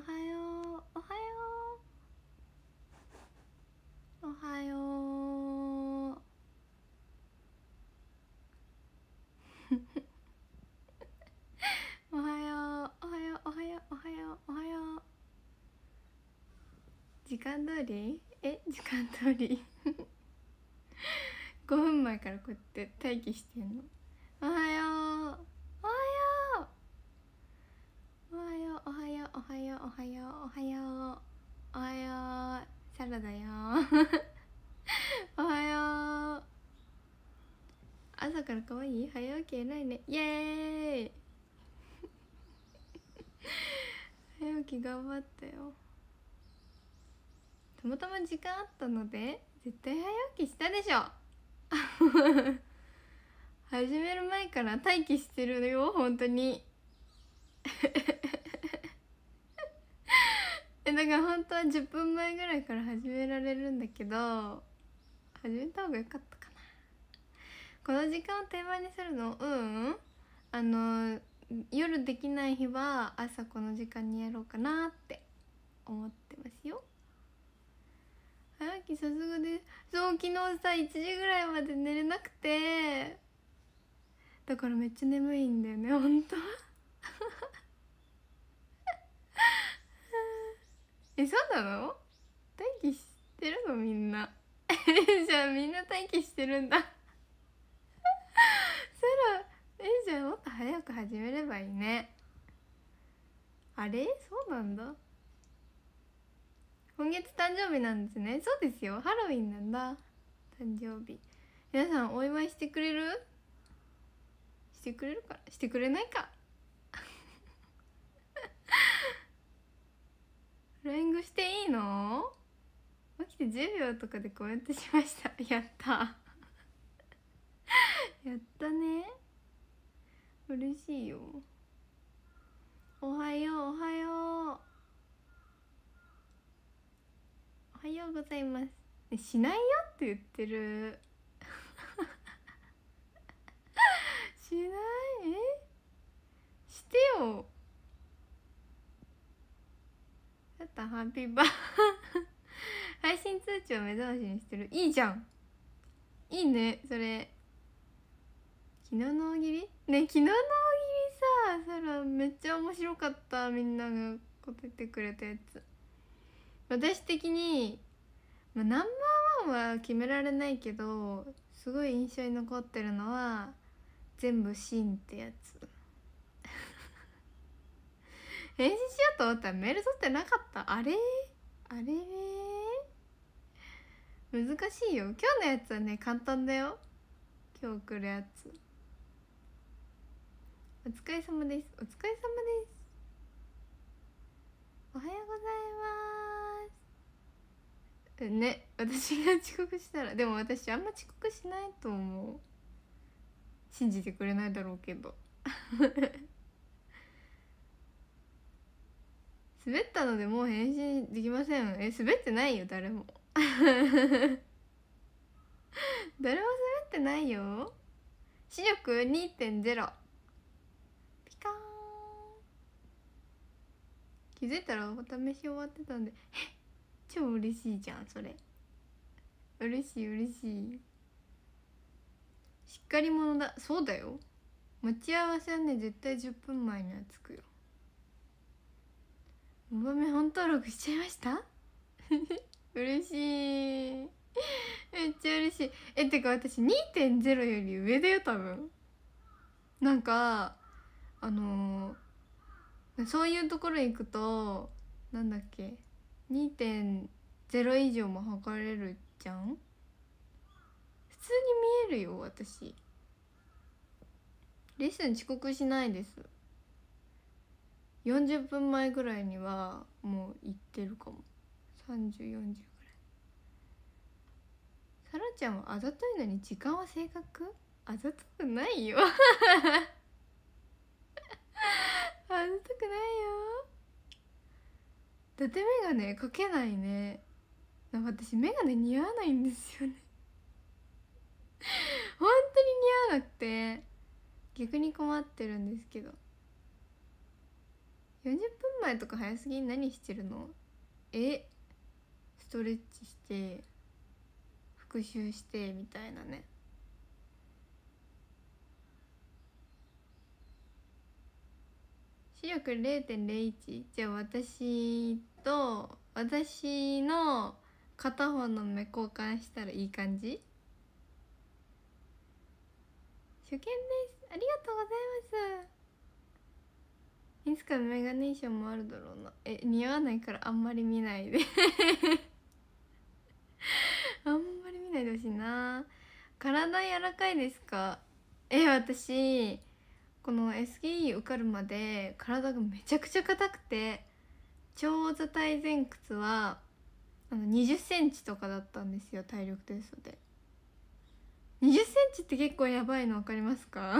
はようおはようおはようおはようおはようおはようおはようおはよう時間通りえ時間通り5分前からこうやって待機してんの頑張ったよたまたま時間あったので絶対早起きしたでしょ 始める前から待機してるよ本当に だから本当は10分前ぐらいから始められるんだけど始めた方が良かったかなこの時間を定番にするのうんあの夜できない日は朝この時間にやろうかなって思ってますよ早起きさすがですそう昨日さ1時ぐらいまで寝れなくてだからめっちゃ眠いんだよね本当と えそうなの待機してるのみんな じゃあみんな待機してるんだそら えじゃあもっと早く始めればいいねあれそうなんだ今月誕生日なんですねそうですよハロウィンなんだ誕生日皆さんお祝いしてくれるしてくれるかしてくれないかフ ライングしていいの起きて10秒とかでコメントしましたやったやったね嬉しいよおはようおはようおはようございますしないよって言ってる しないえしてよちょっとハッピーバー 配信通知を目覚ましにしてるいいじゃんいいねそれ昨日の大喜利ね昨日の大喜利さそらめっちゃ面白かったみんなが答えてくれたやつ私的に、まあ、ナンバーワンは決められないけどすごい印象に残ってるのは全部シーンってやつ返信 しようと思ったらメール取ってなかったあれあれ難しいよ今日のやつはね簡単だよ今日送るやつ。お疲れ様ですお疲れ様ですおはようございますね私が遅刻したらでも私あんま遅刻しないと思う信じてくれないだろうけど 滑ったのでもう返信できませんえ滑ってないよ誰も 誰も滑ってないよ視力2.0気づいたらお試し終わってたんで 超嬉しいじゃんそれ嬉しい嬉しいしっかり者だそうだよ待ち合わせはね絶対10分前には着くよお豆本登録しちゃいました 嬉しいめっちゃ嬉しいえってか私2.0より上だよ多分なんかあのー、そういうところ行くとなんだっけ2.0以上も測れるじゃん普通に見えるよ私レッスン遅刻しないです40分前ぐらいにはもう行ってるかも3040ぐらいさらちゃんはあざといのに時間は正確あざとくないよ外たくないよ伊達眼鏡かけないね私メガネ似合わないんですよね 本当に似合わなくて逆に困ってるんですけど40分前とか早すぎに何してるのえストレッチして復習してみたいなね視力0.01じゃあ私と私の片方の目交換したらいい感じ初見ですありがとうございますいつかメガネ衣装もあるだろうなえ似合わないからあんまり見ないで あんまり見ないでほしいな体柔らかいですかえ私この SKE 受かるまで体がめちゃくちゃ硬くて長座体前屈はあの20センチとかだったんですよ体力テストで20センチって結構やばいの分かりますか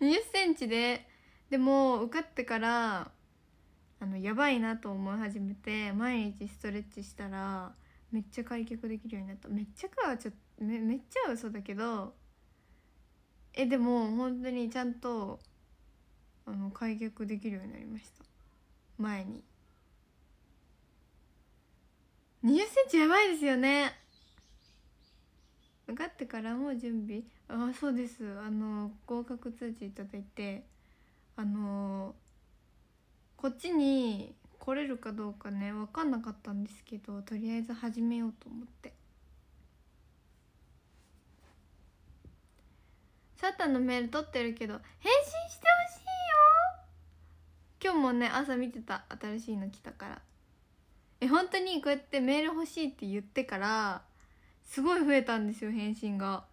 20 センチででも受かってからあのやばいなと思い始めて毎日ストレッチしたらめっちゃ開脚できるようになっためっちゃかはちょっとめめっちゃ嘘だけどえでも本当にちゃんとあの開脚できるようになりました前に2 0センチやばいですよね受かってからもう準備あそうですあの合格通知いただいてあのこっちに来れるかどうかね分かんなかったんですけどとりあえず始めようと思って。たのメール取ってるけど返信してほしいよ今日もね朝見てた新しいの来たからえ本当にこうやってメール欲しいって言ってからすごい増えたんですよ返信が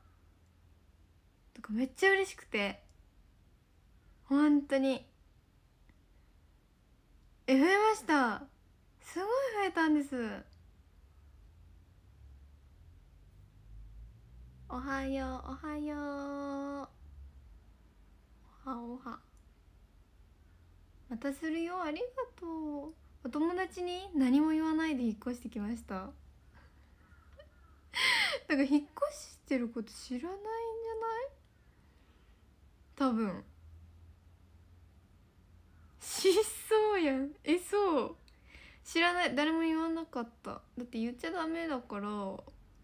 とかめっちゃ嬉しくて本当にえ増えましたすごい増えたんですおはようおはようおはおはまたするよありがとうお友達に何も言わないで引っ越してきました なんか引っ越してること知らないんじゃない多分しそうやんえそう知らない誰も言わなかっただって言っちゃダメだから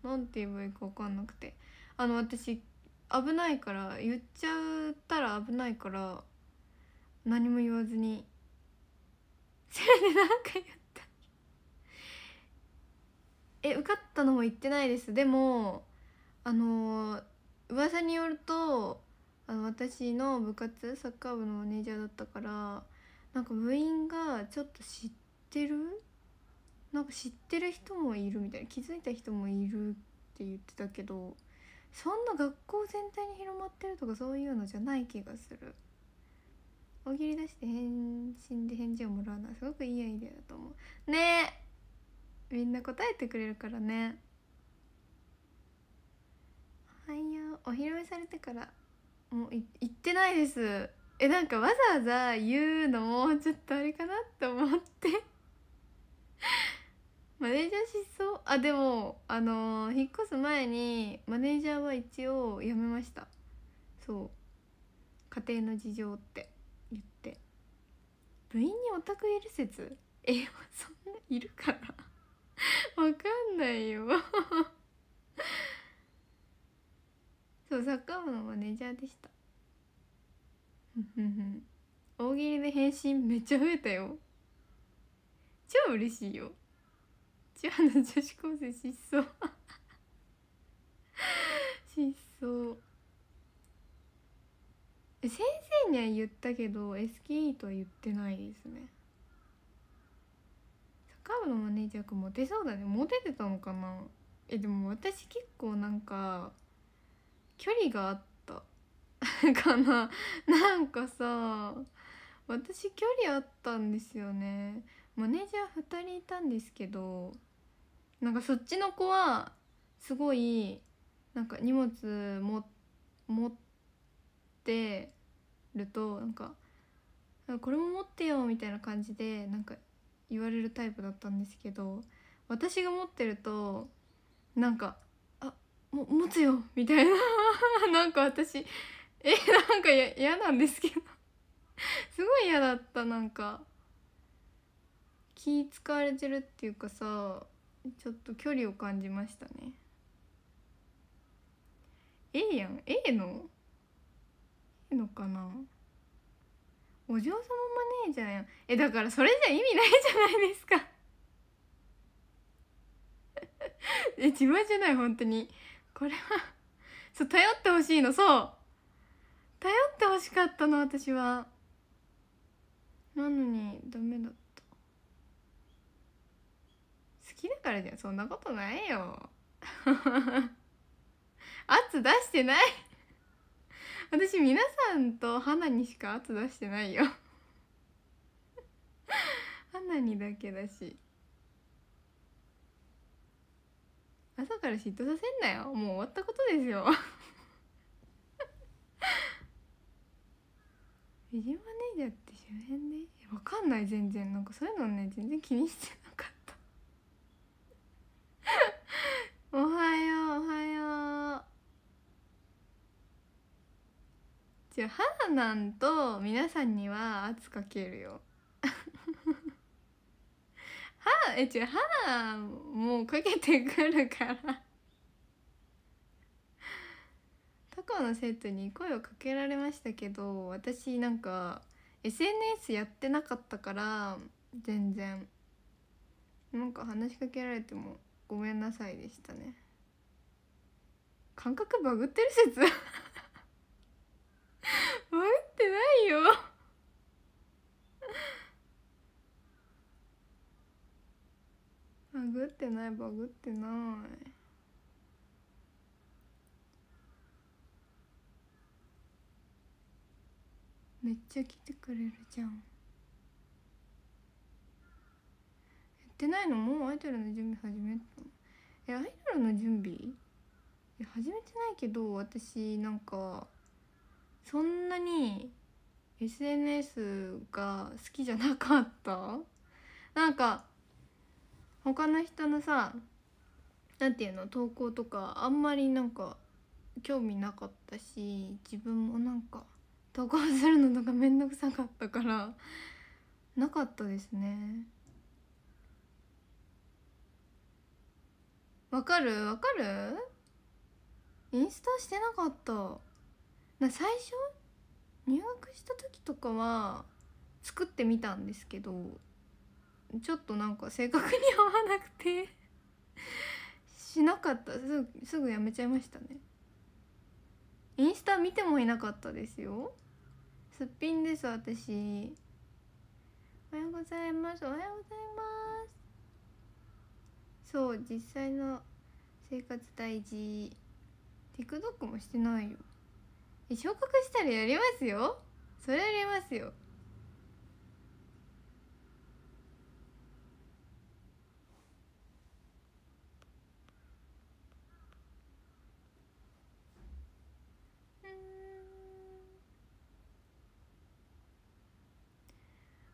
なんて言えばいいかわかんなくてあの私危ないから言っちゃったら危ないから何も言わずにそれで何か言ったえ受かったのも言ってないですでもあの噂によるとあの私の部活サッカー部のマネージャーだったからなんか部員がちょっと知ってるなんか知ってる人もいるみたいな気づいた人もいるって言ってたけどそんな学校全体に広まってるとかそういうのじゃない気がする大喜利出して返信で返事をもらうのはすごくいいアイデアだと思うねえみんな答えてくれるからねはいよお披露目されてからもうい行ってないですえなんかわざわざ言うのもちょっとあれかなって思ってマネージャー失踪あでもあのー、引っ越す前にマネージャーは一応辞めましたそう家庭の事情って言って部員にオタクいる説えそんないるかなわかんないよそうサッカー部のマネージャーでした大喜利で返信めっちゃ増えたよ超嬉しいよの女子高生失踪 失踪先生には言ったけど SKE とは言ってないですねサッカー部のマネージャー君モテそうだねモテてたのかなえでも私結構なんか距離があった かななんかさ私距離あったんですよねマネージャー2人いたんですけどなんかそっちの子はすごいなんか荷物も持ってるとなんか「これも持ってよ」みたいな感じでなんか言われるタイプだったんですけど私が持ってるとなんか「あも持つよ」みたいな なんか私えなんか嫌なんですけど すごい嫌だったなんか気使われてるっていうかさちょっと距離を感じましたね A やん A の A のかなお嬢様マネージャーやんえだからそれじゃ意味ないじゃないですか え自分じゃない本当にこれはそう頼ってほしいのそう頼ってほしかったの私はなのにダメだったきだからじゃんそんなことないよ 圧出してない私皆さんと花にしか圧出してないよ 花にだけだし朝から嫉妬させんなよもう終わったことですよマネージャーって周辺でわかんない全然なんかそういうのね全然気にしてないおはようおはようじゃあ花なんと皆さんには圧かけるよ はえ違う花もうかけてくるからタコの生徒に声をかけられましたけど私なんか SNS やってなかったから全然なんか話しかけられてもごめんなさいでしたね感覚バグってる説 バグってないよバグってないバグってないめっちゃ来てくれるじゃんってないのもうアイドルの準備始めたえアイドルの準備いや始めてないけど私なんかそんなに SNS が好きじゃなかったなんか他の人のさ何て言うの投稿とかあんまりなんか興味なかったし自分もなんか投稿するのとかめんどくさかったからなかったですね。わかるわかるインスタしてなかったな最初入学した時とかは作ってみたんですけどちょっとなんか正確に合わなくてしなかったすぐすぐやめちゃいましたねインスタ見てもいなかったですよすっぴんです私おはようございますおはようございますそう実際の生活大事 TikTok もしてないよえ昇格したらやりますよそれやりますよ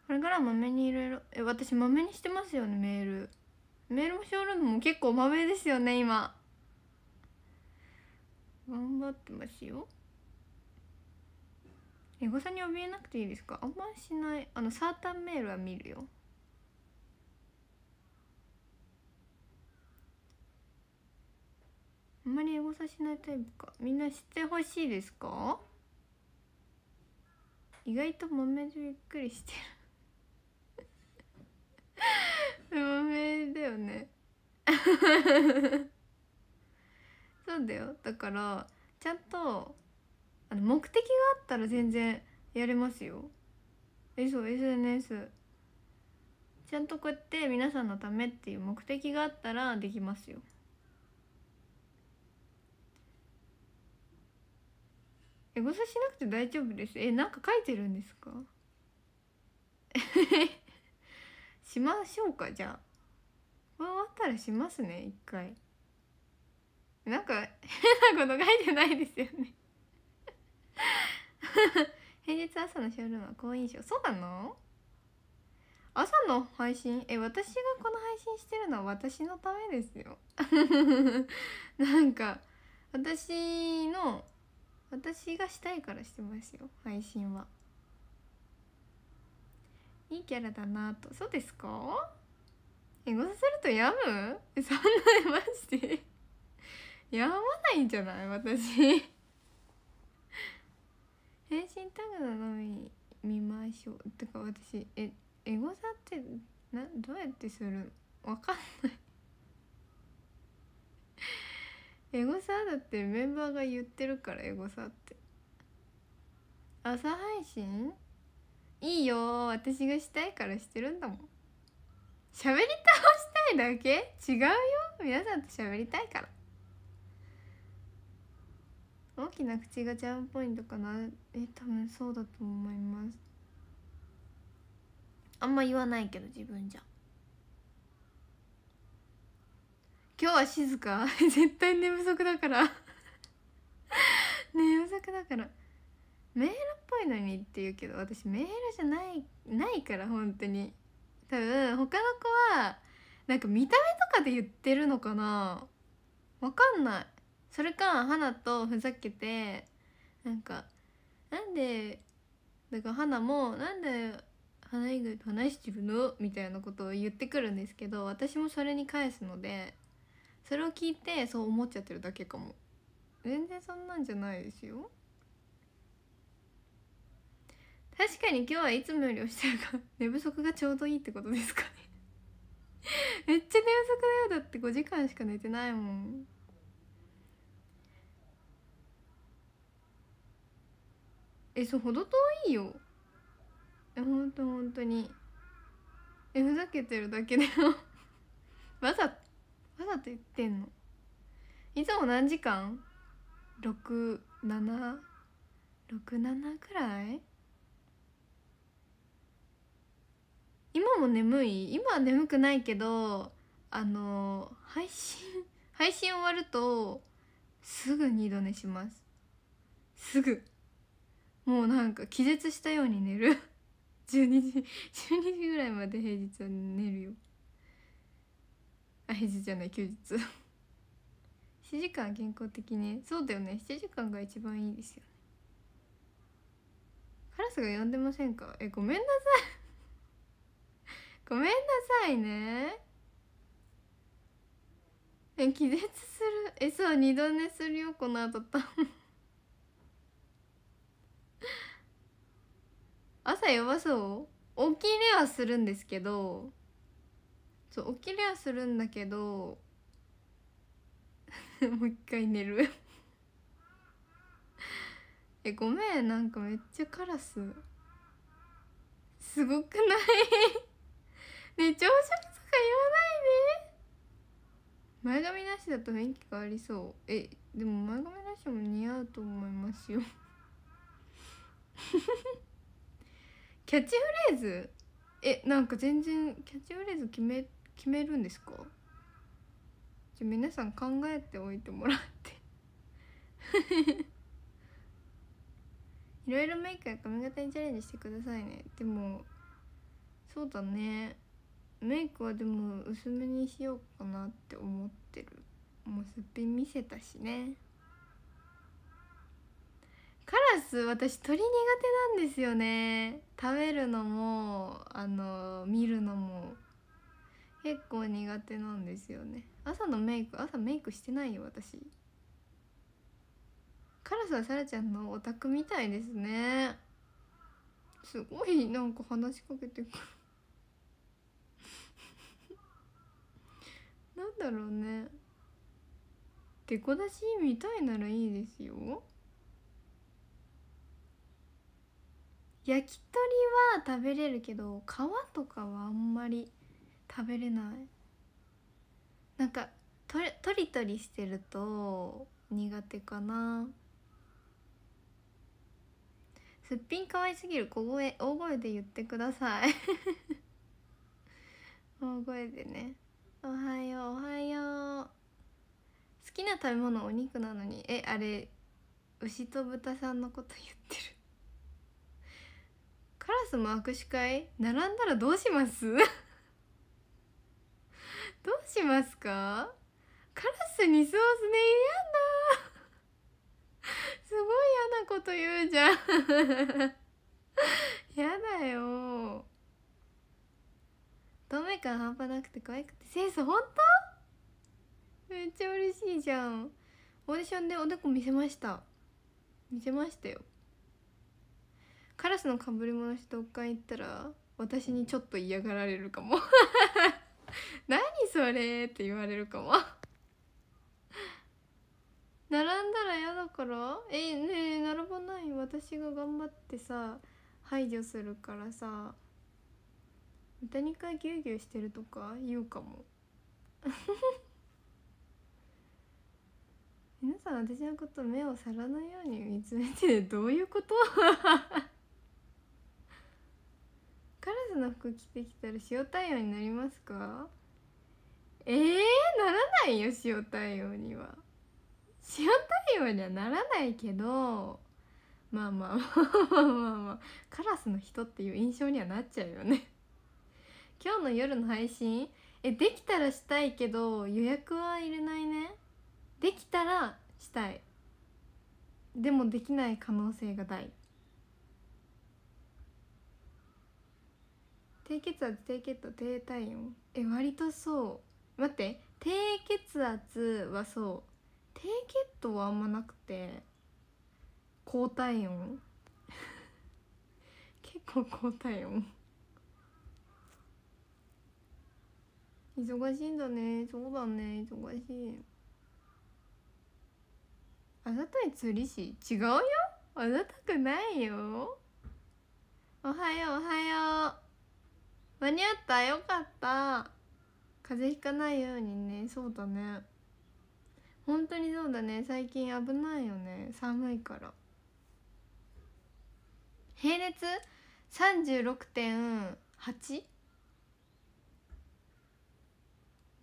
これからまめにいろいろえ私まめにしてますよねメール。メロンショールームも結構まめですよね今頑張ってますよエゴサに怯えなくていいですかあんましないあのサータンメールは見るよあんまりエゴサしないタイプかみんな知ってほしいですか意外と豆でびっくりしてるだよねそうだよだからちゃんとあの目的があったら全然やれますよえそう SNS ちゃんとこうやって皆さんのためっていう目的があったらできますよエゴサしなくて大丈夫ですえなんか書いてるんですか しましょうかじゃあ回ったらしますね一回なんか変なこと書いてないですよね 平日朝のショールームは好印象そうなの朝の配信え私がこの配信してるのは私のためですよ なんか私の私がしたいからしてますよ配信はいいキャラだなとそうですかエゴサするとやむ そんなマジで やまないんじゃない私 返信タグののみ見ましょうてか私えエゴサってなどうやってするのわかんないエゴサだってメンバーが言ってるからエゴサって朝配信いいよ私がしたいからしてるんだもん喋り倒したいだけ違うよ皆さんと喋りたいから大きな口がジャンポイントかなえ多分そうだと思いますあんま言わないけど自分じゃ今日は静か 絶対寝不足だから 寝不足だからメールっぽいのにって言うけど私メールじゃないないから本当に多分他の子はなんか見た目とかで言ってるのかなわかんないそれか花とふざけてなんかなんでだから花もなんで花以外と話してるのみたいなことを言ってくるんですけど私もそれに返すのでそれを聞いてそう思っちゃってるだけかも全然そんなんじゃないですよ確かに今日はいつもよりおしたが 寝不足がちょうどいいってことですかね めっちゃ寝不足だよだって5時間しか寝てないもんえそうほど遠いよえほんとほんとにえふざけてるだけでも わざわざと言ってんのいつも何時間 ?677 くらい今も眠い今は眠くないけどあの配信 配信終わるとすぐ二度寝しますすぐもうなんか気絶したように寝る12 時12時ぐらいまで平日は寝るよあ平日じゃない休日7 時間健康的にそうだよね7時間が一番いいですよねカラスが呼んでませんかえごめんなさいごめんなさいねえ気絶するえそう二度寝するよこの後と 朝やばそう起きれはするんですけどそう起きれはするんだけど もう一回寝るえごめんなんかめっちゃカラスすごくないねえ朝食とか言わないで前髪なしだと雰囲気変わりそうえでも前髪なしも似合うと思いますよ キャッチフレーズえなんか全然キャッチフレーズ決め決めるんですかじゃ皆さん考えておいてもらって いろいろメイクや髪型にチャレンジしてくださいねでもそうだねメイクはでも薄めにしようかなって思ってるもうすっぴん見せたしねカラス私鳥苦手なんですよね食べるのもあの見るのも結構苦手なんですよね朝のメイク朝メイクしてないよ私カラスはさらちゃんのオタクみたいですねすごいなんか話しかけてくるなんだろうねデコ出し見たいならいいですよ焼き鳥は食べれるけど皮とかはあんまり食べれないなんかととりとりしてると苦手かなすっぴん可愛すぎる小声大声で言ってください 大声でねおはようおはよう好きな食べ物お肉なのにえあれ牛と豚さんのこと言ってるカラスも握手会並んだらどうします どうしますかカラスにソースね嫌だすごい嫌なこと言うじゃん 嫌だよ透明感半端なくて可愛くてセンス本当めっちゃ嬉しいじゃんオーディションでおでこ見せました見せましたよカラスのかぶり物してどっか行ったら私にちょっと嫌がられるかも 何それって言われるかも並んだら嫌だからえねえ並ばない私が頑張ってさ排除するからさ豚肉はぎゅうぎゅうしてるとか言うかも 皆さん私のこと目を皿のように見つめてどういうこと カラスの服着てきたら塩対応になりますかえー、ならないよ塩対応には塩対応にはならないけどまあまあまあまあまあまあカラスの人っていう印象にはなっちゃうよね今日の夜の配信えできたらしたいけど予約は入れないねできたらしたいでもできない可能性が大低血圧低血糖低体温え割とそう待って低血圧はそう低血糖はあんまなくて高体温 結構高体温忙しいんだねそうだね忙しいあなたに釣り師違うよあざたくないよおはようおはよう間に合ったよかった風邪ひかないようにねそうだね本当にそうだね最近危ないよね寒いから平熱 36.8?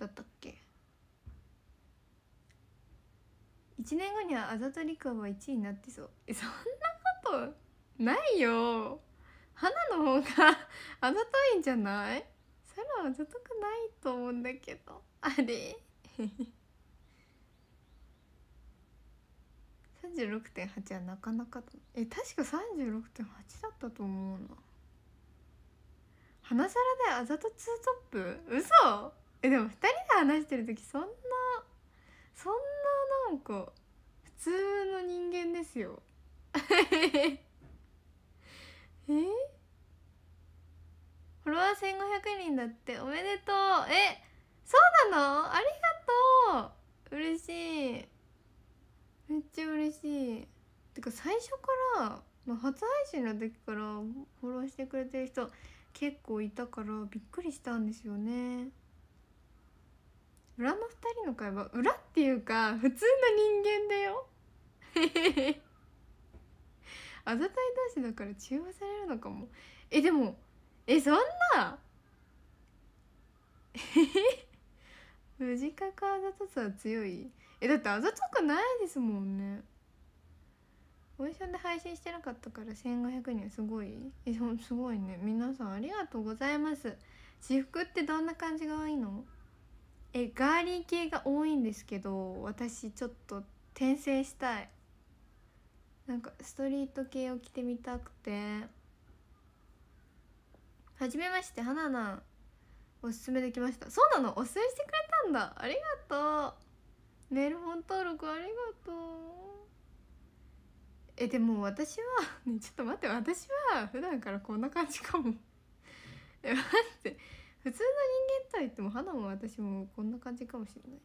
だったっけ1年後にはあざとりくんは1位になってそうえそんなことないよ花の方があざといんじゃないそれはあざとくないと思うんだけどあれ36.8はなかなかえ確か36.8だったと思うな花皿であざとツートップ嘘えでも2人で話してる時そんなそんななんか普通の人間ですよ えフォロワー1 5 0人だっておめでとうえそうなのありがとう嬉しいめっちゃ嬉しいてか最初から、初配信の時からフォローしてくれてる人結構いたからびっくりしたんですよね裏の2人の会話裏っていうか普通の人間だよ あざたい同士だから中和されるのかもえでもえそんな無自覚あざとさ強いえだってあざとくないですもんねオーディションで配信してなかったから1500人すごいえすごいね皆さんありがとうございます私服ってどんな感じが多いのえガーリー系が多いんですけど私ちょっと転生したいなんかストリート系を着てみたくてはじめましてはななおすすめできましたそうなのおすすめしてくれたんだありがとうメール本登録ありがとうえでも私はねちょっと待って私は普段からこんな感じかもえ待って普通の人間とは言っても花も私もこんな感じかもしれな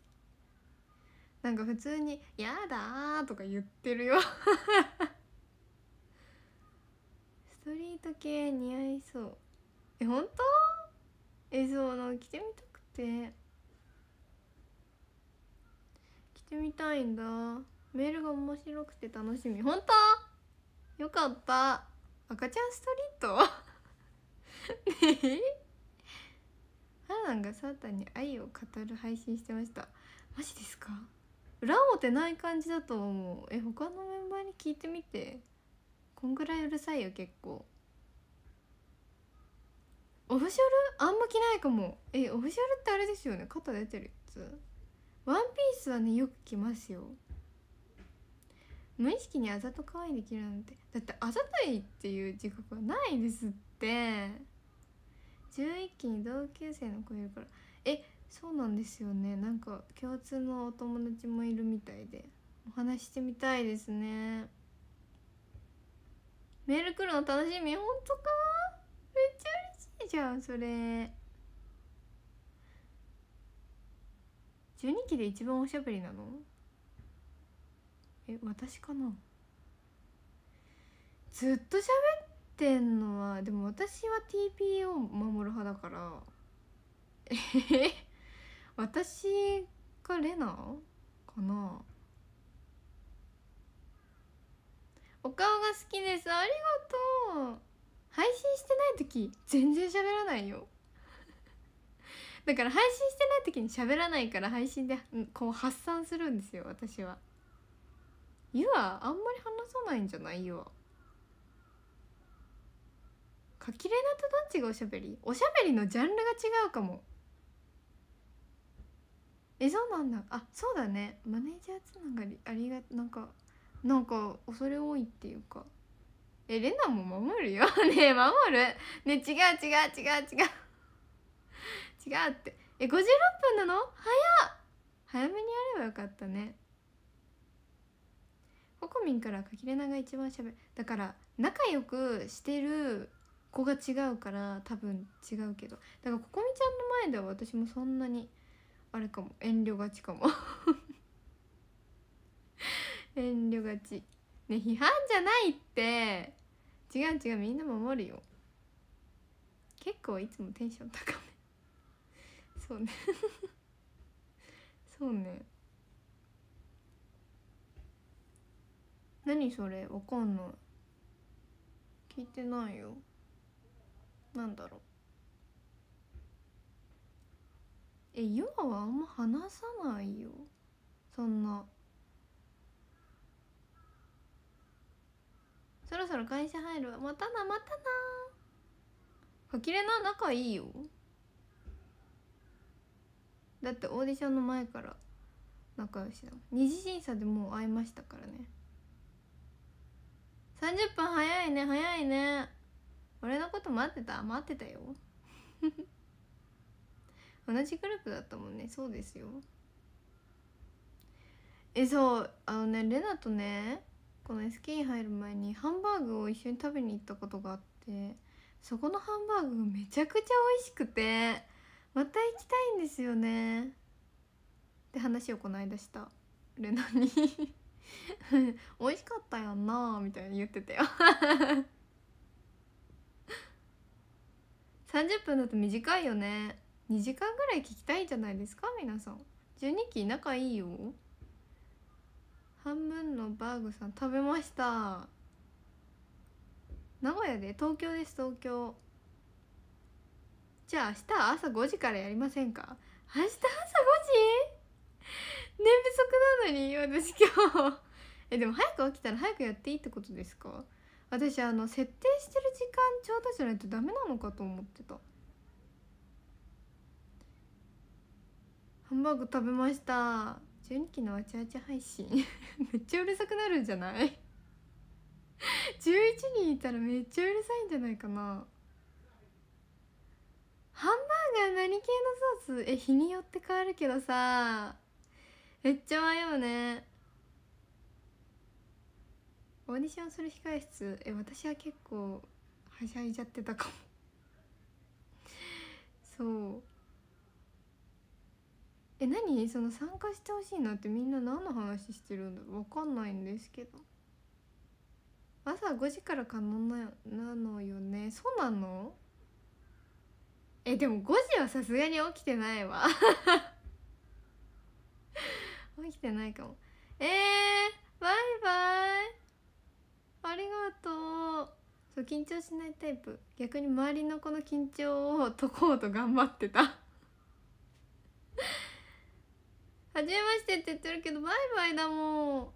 いなんか普通に「やだ」とか言ってるよ ストリート系似合いそうえ本当えそうの着てみたくて着てみたいんだメールが面白くて楽しみ本当よかった赤ちゃんストリートね えラランがサータンに愛を語る配信してましたマジですか裏表ない感じだと思うえ他のメンバーに聞いてみてこんぐらいうるさいよ結構オフショルあんま着ないかもえオフショルってあれですよね肩出てるやつワンピースはねよく着ますよ無意識にあざと可愛いできるなんてだってあざといっていう自覚はないですって11期に同級生の子いるからえそうなんですよねなんか共通のお友達もいるみたいでお話してみたいですねメール来るの楽しみ本当かめっちゃ嬉しいじゃんそれ12期で一番おしゃべりなのえ私かなずっとし喋っってんのはでも私は TPO 守る派だからえ私がレナかなお顔が好きですありがとう配信してない時全然喋らないよだから配信してない時に喋らないから配信でこう発散するんですよ私はゆはあんまり話さないんじゃないゆはかきれなとどっちがおしゃべりおしゃべりのジャンルが違うかもえそうなんだあそうだねマネージャーつながりありがなんかなんか恐れ多いっていうかえレナも守るよ ねえ守るね違う違う違う違う違うってえ五十六分なの早っ早めにやればよかったねココミンからかきれなが一番しゃべだから仲良くしてるこが違うから多分違うけどだからここみちゃんの前では私もそんなにあれかも遠慮がちかも 遠慮がちね批判じゃないって違う違うみんな守るよ結構いつもテンション高めそうね そうね何それわかんない聞いてないよなんだろうえ今はあんま話さないよそんなそろそろ会社入るわまたなまたなかきれな仲いいよだってオーディションの前から仲良しだ二次審査でもう会いましたからね30分早いね早いね俺のこと待ってた待ってたよ 同じグループだったもんねそうですよえそうあのねレナとねこの SK に入る前にハンバーグを一緒に食べに行ったことがあってそこのハンバーグがめちゃくちゃ美味しくてまた行きたいんですよねって話をこの間したレナに 美味しかったやんなみたいに言ってたよ30分だと短いよね2時間ぐらい聞きたいんじゃないですか皆さん12期仲いいよ半分のバーグさん食べました名古屋で東京です東京じゃあ明日朝5時からやりませんか明日朝5時寝不足なのに私今日えでも早く起きたら早くやっていいってことですか私あの設定してる時間ちょうどじゃないとダメなのかと思ってたハンバーグ食べました12期のわちゃわちゃ配信 めっちゃうるさくなるんじゃない11人いたらめっちゃうるさいんじゃないかなハンバーガー何系のソースえ日によって変わるけどさめっちゃ迷うねオーディションする控室え私は結構はしゃいじゃってたかも そうえ何その参加してほしいなってみんな何の話してるんだろう分かんないんですけど朝5時から可能ななのよねそうなのえでも5時はさすがに起きてないわ 起きてないかもえー、バイバイありがとうそう緊張しないタイプ逆に周りのこの緊張を解こうと頑張ってたはじ めましてって言ってるけどバイバイだもん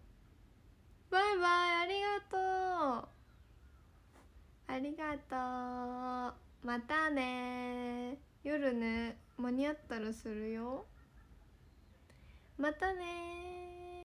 バイバイありがとうありがとうまたね夜ね間に合ったらするよまたね